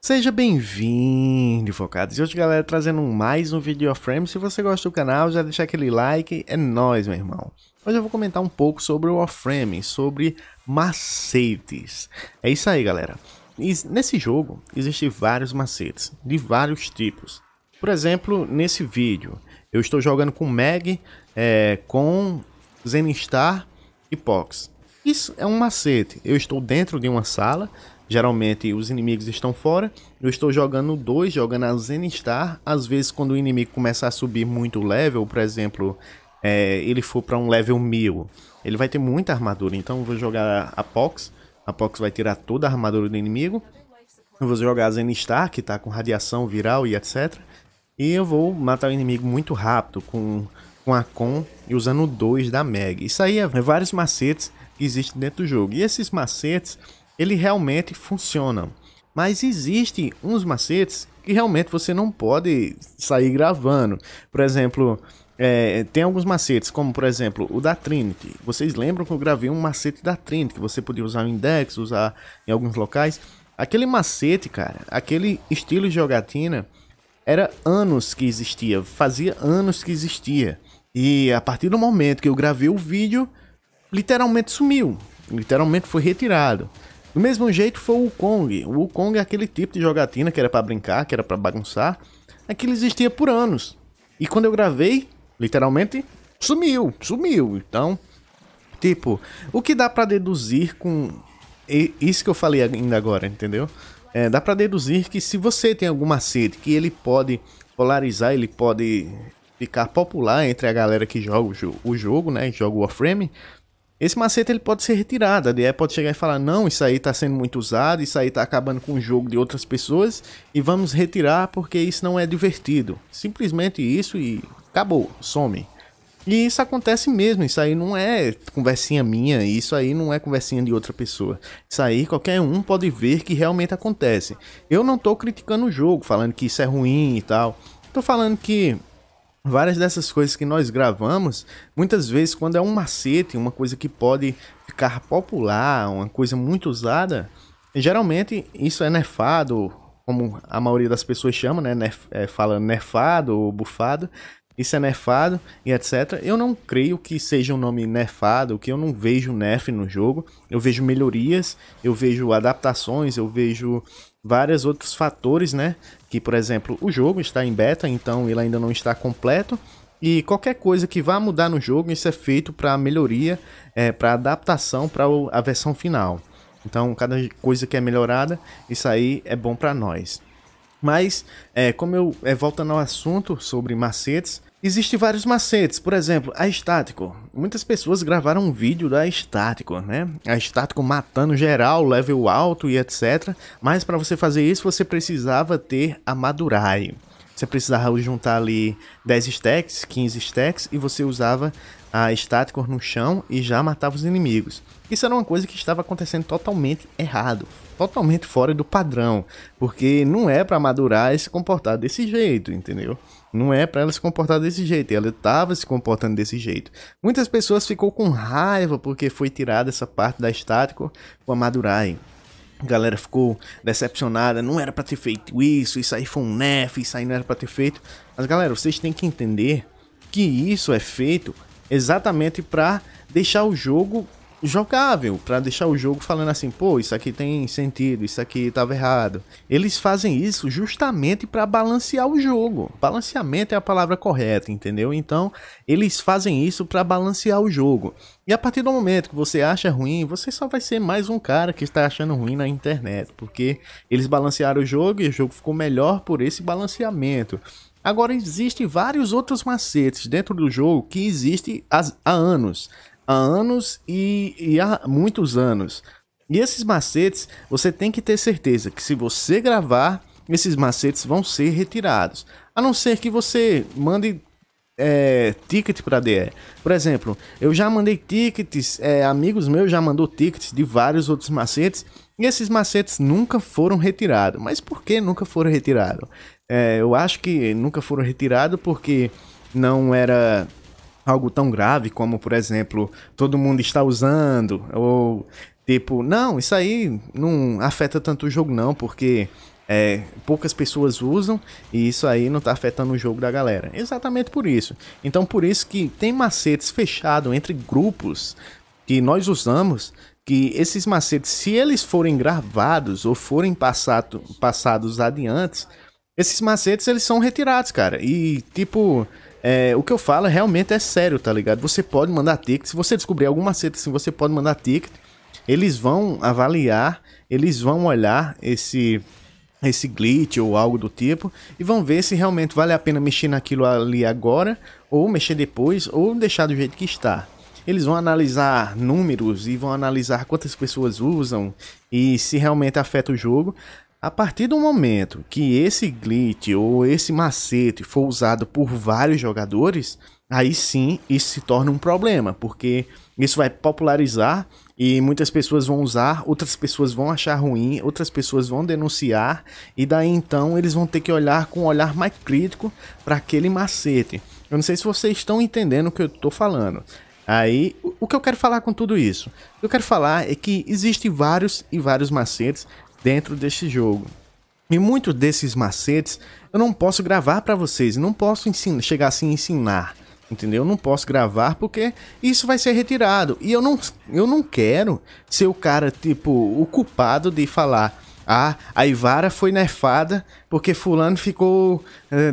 Seja bem-vindo, focados! E hoje, galera, trazendo mais um vídeo of frame. Se você gosta do canal, já deixa aquele like, é nóis, meu irmão. Hoje eu vou comentar um pouco sobre o Warframe, sobre macetes. É isso aí, galera. E nesse jogo, existem vários macetes, de vários tipos. Por exemplo, nesse vídeo, eu estou jogando com Meg, é, com Zenistar e Pox. Isso é um macete. Eu estou dentro de uma sala Geralmente os inimigos estão fora. Eu estou jogando 2, jogando a Zenistar. Às vezes quando o inimigo começar a subir muito level, por exemplo, é, ele for para um level 1000, ele vai ter muita armadura. Então eu vou jogar a Pox. A Pox vai tirar toda a armadura do inimigo. Eu vou jogar a Zenistar, que está com radiação viral e etc. E eu vou matar o inimigo muito rápido com, com a Con e usando 2 da Meg. Isso aí é vários macetes que existem dentro do jogo. E esses macetes ele realmente funciona. Mas existem uns macetes que realmente você não pode sair gravando. Por exemplo, é, tem alguns macetes, como por exemplo o da Trinity. Vocês lembram que eu gravei um macete da Trinity que você podia usar o index, usar em alguns locais? Aquele macete, cara, aquele estilo de jogatina era anos que existia, fazia anos que existia. E a partir do momento que eu gravei o vídeo, literalmente sumiu, literalmente foi retirado. Do mesmo jeito foi o Wukong. O Wukong é aquele tipo de jogatina que era para brincar, que era para bagunçar. É ele existia por anos. E quando eu gravei, literalmente, sumiu, sumiu. Então, tipo, o que dá para deduzir com isso que eu falei ainda agora, entendeu? É, dá para deduzir que se você tem alguma sede que ele pode polarizar, ele pode ficar popular entre a galera que joga o, jogo, né? Joga o Warframe. Esse macete ele pode ser retirado, a DE pode chegar e falar, não, isso aí está sendo muito usado, isso aí está acabando com o jogo de outras pessoas e vamos retirar porque isso não é divertido. Simplesmente isso e acabou, some. E isso acontece mesmo, isso aí não é conversinha minha, isso aí não é conversinha de outra pessoa. Isso aí qualquer um pode ver que realmente acontece. Eu não estou criticando o jogo, falando que isso é ruim e tal. Estou falando que várias dessas coisas que nós gravamos, muitas vezes quando é um macete, uma coisa que pode ficar popular, uma coisa muito usada, geralmente isso é nefado, como a maioria das pessoas chama, né? Nef é, fala nefado ou bufado. Isso é nefado e etc. Eu não creio que seja um nome nefado, que eu não vejo nef no jogo. Eu vejo melhorias, eu vejo adaptações, eu vejo vários outros fatores, né? Que, por exemplo, o jogo está em beta, então ele ainda não está completo. E qualquer coisa que vá mudar no jogo, isso é feito para melhoria, é, para adaptação para a versão final. Então, cada coisa que é melhorada, isso aí é bom para nós. Mas, é, como eu é, voltando ao assunto sobre macetes, Existem vários macetes, por exemplo, a estático. Muitas pessoas gravaram um vídeo da estático, né? A estático matando geral, level alto e etc. Mas para você fazer isso, você precisava ter a Madurai. Você precisava juntar ali 10 stacks, 15 stacks e você usava a estático no chão e já matava os inimigos. Isso era uma coisa que estava acontecendo totalmente errado, totalmente fora do padrão, porque não é para madurar e se comportar desse jeito, entendeu? Não é para ela se comportar desse jeito, ela estava se comportando desse jeito. Muitas pessoas ficou com raiva porque foi tirada essa parte da estática com a Madurai. A galera ficou decepcionada, não era para ter feito isso, isso aí foi um nef, isso aí não era para ter feito. Mas galera, vocês têm que entender que isso é feito exatamente para deixar o jogo jogável, para deixar o jogo falando assim, pô, isso aqui tem sentido, isso aqui tava errado. Eles fazem isso justamente para balancear o jogo. Balanceamento é a palavra correta, entendeu? Então, eles fazem isso para balancear o jogo. E a partir do momento que você acha ruim, você só vai ser mais um cara que está achando ruim na internet, porque eles balancearam o jogo e o jogo ficou melhor por esse balanceamento. Agora existem vários outros macetes dentro do jogo que existe há anos há anos e, e há muitos anos. E esses macetes, você tem que ter certeza que se você gravar, esses macetes vão ser retirados. A não ser que você mande é, ticket para DE. Por exemplo, eu já mandei tickets, é, amigos meus já mandou tickets de vários outros macetes. E esses macetes nunca foram retirados. Mas por que nunca foram retirados? É, eu acho que nunca foram retirados porque não era algo tão grave como, por exemplo, todo mundo está usando, ou tipo, não, isso aí não afeta tanto o jogo, não, porque é, poucas pessoas usam e isso aí não está afetando o jogo da galera. Exatamente por isso. Então, por isso que tem macetes fechados entre grupos que nós usamos que esses macetes, se eles forem gravados ou forem passado, passados adiante, esses macetes eles são retirados, cara. E tipo, é, o que eu falo realmente é sério, tá ligado? Você pode mandar ticket. Se você descobrir alguma seta assim, você pode mandar ticket. Eles vão avaliar, eles vão olhar esse esse glitch ou algo do tipo e vão ver se realmente vale a pena mexer naquilo ali agora ou mexer depois ou deixar do jeito que está. Eles vão analisar números e vão analisar quantas pessoas usam e se realmente afeta o jogo. A partir do momento que esse glitch ou esse macete for usado por vários jogadores, aí sim isso se torna um problema, porque isso vai popularizar e muitas pessoas vão usar, outras pessoas vão achar ruim, outras pessoas vão denunciar, e daí então eles vão ter que olhar com um olhar mais crítico para aquele macete. Eu não sei se vocês estão entendendo o que eu estou falando. Aí, o que eu quero falar com tudo isso? O que eu quero falar é que existem vários e vários macetes dentro deste jogo. E muitos desses macetes eu não posso gravar para vocês, não posso ensinar, chegar assim e ensinar, entendeu? Eu não posso gravar porque isso vai ser retirado. E eu não, eu não quero ser o cara, tipo, o culpado de falar. Ah, a Ivara foi nerfada porque fulano ficou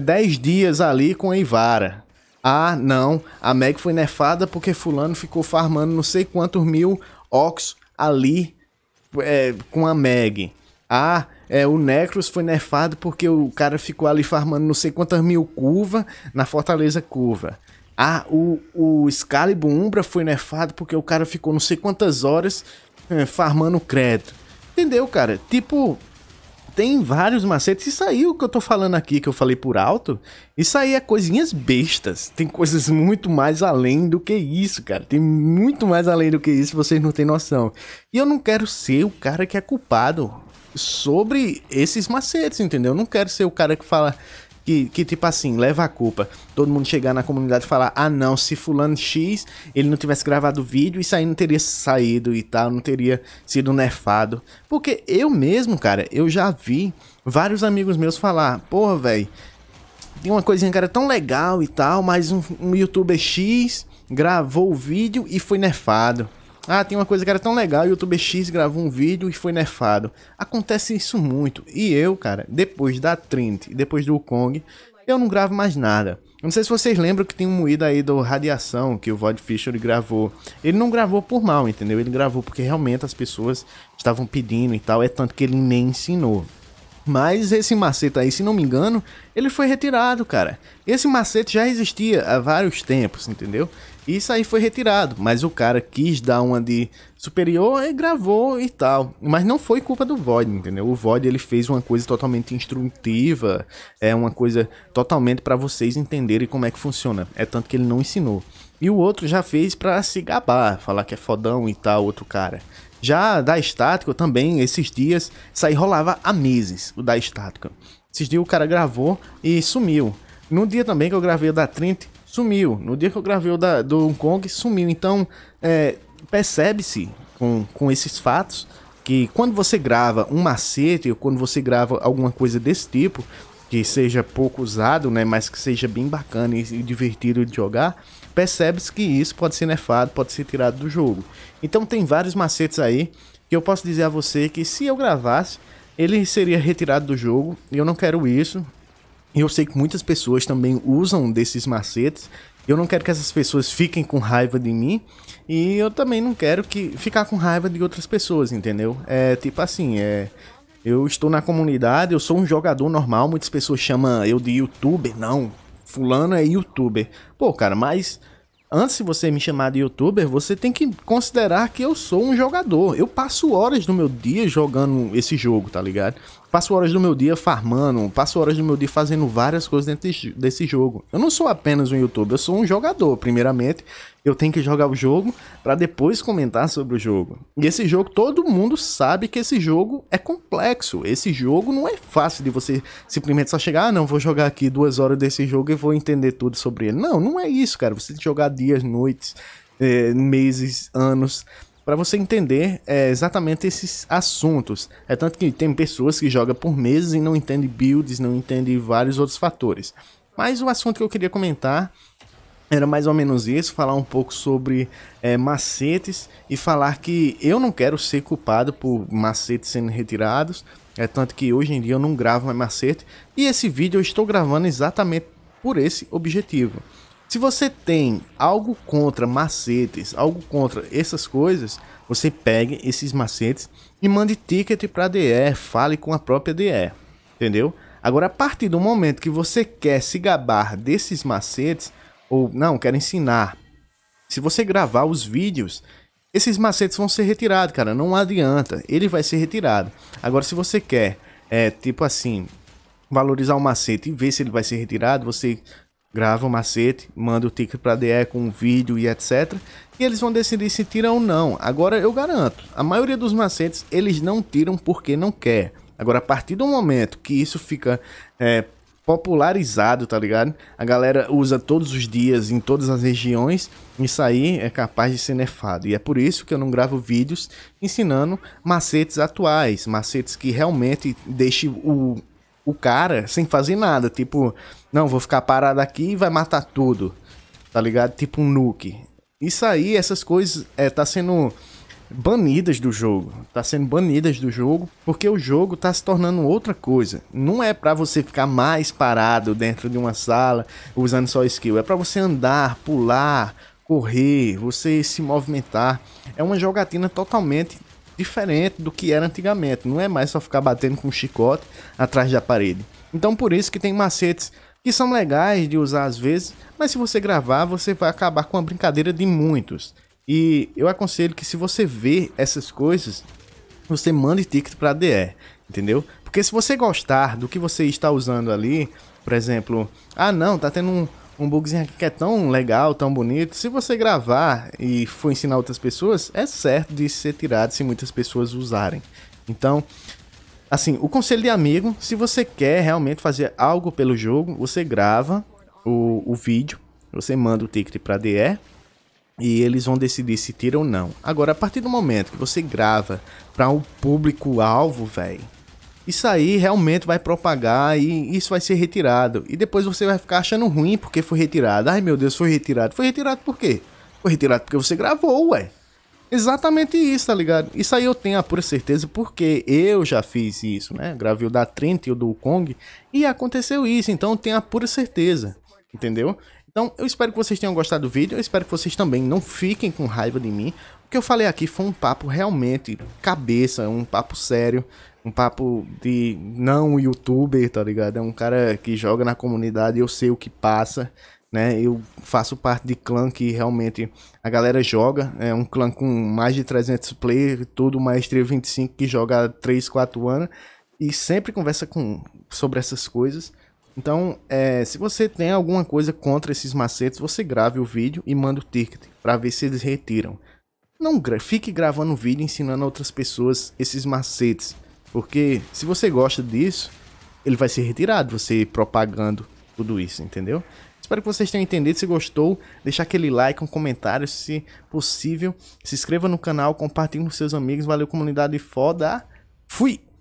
10 eh, dias ali com a Ivara. Ah, não, a Meg foi nerfada porque fulano ficou farmando não sei quantos mil ox ali é, com a Meg. Ah, é, o Necros foi nerfado porque o cara ficou ali farmando não sei quantas mil curva na Fortaleza Curva. Ah, o, o Excalibur Umbra foi nerfado porque o cara ficou não sei quantas horas é, farmando crédito. Entendeu, cara? Tipo, tem vários macetes. Isso aí, o que eu tô falando aqui, que eu falei por alto, isso aí é coisinhas bestas. Tem coisas muito mais além do que isso, cara. Tem muito mais além do que isso, vocês não têm noção. E eu não quero ser o cara que é culpado sobre esses macetes, entendeu? Eu não quero ser o cara que fala que, que tipo assim, leva a culpa. Todo mundo chegar na comunidade e falar: ah, não, se Fulano X ele não tivesse gravado o vídeo, isso aí não teria saído e tal, não teria sido nerfado. Porque eu mesmo, cara, eu já vi vários amigos meus falar: porra, velho, tem uma coisinha que era tão legal e tal, mas um, um youtuber X gravou o vídeo e foi nerfado. Ah, tem uma coisa que era tão legal, o YouTube X gravou um vídeo e foi nefado. Acontece isso muito. E eu, cara, depois da Trinity, depois do Kong, eu não gravo mais nada. não sei se vocês lembram que tem um moído aí do Radiação que o Vod Fisher gravou. Ele não gravou por mal, entendeu? Ele gravou porque realmente as pessoas estavam pedindo e tal, é tanto que ele nem ensinou. Mas esse macete aí, se não me engano, ele foi retirado, cara. Esse macete já existia há vários tempos, entendeu? Isso aí foi retirado, mas o cara quis dar uma de superior e gravou e tal. Mas não foi culpa do Void, entendeu? O Void ele fez uma coisa totalmente instrutiva, é uma coisa totalmente para vocês entenderem como é que funciona. É tanto que ele não ensinou. E o outro já fez para se gabar, falar que é fodão e tal, outro cara. Já da estática também, esses dias, isso aí rolava há meses, o da estática. Esses dias o cara gravou e sumiu. No dia também que eu gravei o da 30 sumiu. No dia que eu gravei o da, do Hong Kong, sumiu. Então, é, percebe-se com, com esses fatos que quando você grava um macete ou quando você grava alguma coisa desse tipo, que seja pouco usado, né, mas que seja bem bacana e, e divertido de jogar, percebe-se que isso pode ser nefado, pode ser tirado do jogo. Então tem vários macetes aí que eu posso dizer a você que se eu gravasse, ele seria retirado do jogo, e eu não quero isso. Eu sei que muitas pessoas também usam desses macetes. Eu não quero que essas pessoas fiquem com raiva de mim e eu também não quero que ficar com raiva de outras pessoas, entendeu? É tipo assim, é eu estou na comunidade, eu sou um jogador normal, muitas pessoas chamam eu de youtuber, não. Fulano é youtuber. Pô, cara, mas antes de você me chamar de youtuber, você tem que considerar que eu sou um jogador. Eu passo horas do meu dia jogando esse jogo, tá ligado? Passo horas do meu dia farmando, passo horas do meu dia fazendo várias coisas dentro desse jogo. Eu não sou apenas um youtuber, eu sou um jogador, primeiramente. Eu tenho que jogar o jogo para depois comentar sobre o jogo. E esse jogo, todo mundo sabe que esse jogo é complexo. Esse jogo não é fácil de você simplesmente só chegar, ah, não, vou jogar aqui duas horas desse jogo e vou entender tudo sobre ele. Não, não é isso, cara. Você tem que jogar dias, noites, é, meses, anos para você entender é, exatamente esses assuntos. É tanto que tem pessoas que jogam por meses e não entendem builds, não entendem vários outros fatores. Mas o assunto que eu queria comentar era mais ou menos isso, falar um pouco sobre é, macetes e falar que eu não quero ser culpado por macetes sendo retirados. É tanto que hoje em dia eu não gravo mais macete e esse vídeo eu estou gravando exatamente por esse objetivo. Se você tem algo contra macetes, algo contra essas coisas, você pegue esses macetes e mande ticket para a DE, fale com a própria DE, entendeu? Agora, a partir do momento que você quer se gabar desses macetes, ou não, quer ensinar, se você gravar os vídeos, esses macetes vão ser retirados, cara, não adianta, ele vai ser retirado. Agora, se você quer, é, tipo assim, valorizar o macete e ver se ele vai ser retirado, você grava o um macete, manda o ticket para DE com um vídeo e etc. E eles vão decidir se tiram ou não. Agora eu garanto, a maioria dos macetes eles não tiram porque não quer. Agora, a partir do momento que isso fica é, popularizado, tá ligado? A galera usa todos os dias em todas as regiões. Isso aí é capaz de ser nefado. E é por isso que eu não gravo vídeos ensinando macetes atuais, macetes que realmente deixe o o cara sem fazer nada. Tipo, não, vou ficar parado aqui e vai matar tudo. Tá ligado? Tipo um nuke. Isso aí, essas coisas, é, tá sendo banidas do jogo. Tá sendo banidas do jogo porque o jogo tá se tornando outra coisa. Não é para você ficar mais parado dentro de uma sala usando só skill. É para você andar, pular, correr, você se movimentar. É uma jogatina totalmente diferente do que era antigamente. Não é mais só ficar batendo com um chicote atrás da parede. Então por isso que tem macetes que são legais de usar às vezes, mas se você gravar, você vai acabar com a brincadeira de muitos. E eu aconselho que se você vê essas coisas, você mande ticket para DE, entendeu? Porque se você gostar do que você está usando ali, por exemplo, ah não, tá tendo um um bugzinho aqui que é tão legal, tão bonito. Se você gravar e for ensinar outras pessoas, é certo de ser tirado se muitas pessoas usarem. Então, assim, o conselho de amigo, se você quer realmente fazer algo pelo jogo, você grava o, o vídeo, você manda o ticket para DE e eles vão decidir se tira ou não. Agora, a partir do momento que você grava para um público-alvo, velho, isso aí realmente vai propagar e isso vai ser retirado. E depois você vai ficar achando ruim porque foi retirado. Ai meu Deus, foi retirado. Foi retirado por quê? Foi retirado porque você gravou, ué. Exatamente isso, tá ligado? Isso aí eu tenho a pura certeza porque eu já fiz isso, né? Gravei o da Trent e o do Kong e aconteceu isso, então eu tenho a pura certeza, entendeu? Então, eu espero que vocês tenham gostado do vídeo, eu espero que vocês também não fiquem com raiva de mim. O que eu falei aqui foi um papo realmente cabeça, um papo sério, um papo de não youtuber, tá ligado? É um cara que joga na comunidade, eu sei o que passa, né? Eu faço parte de clã que realmente a galera joga, é um clã com mais de 300 players, tudo maestria 25 que joga há 3, 4 anos e sempre conversa com sobre essas coisas. Então, é, se você tem alguma coisa contra esses macetes, você grave o vídeo e manda o ticket para ver se eles retiram. Não gra fique gravando o vídeo ensinando outras pessoas esses macetes, porque se você gosta disso, ele vai ser retirado, você propagando tudo isso, entendeu? Espero que vocês tenham entendido. Se gostou, deixa aquele like, um comentário, se possível. Se inscreva no canal, compartilhe com seus amigos. Valeu, comunidade foda. Fui!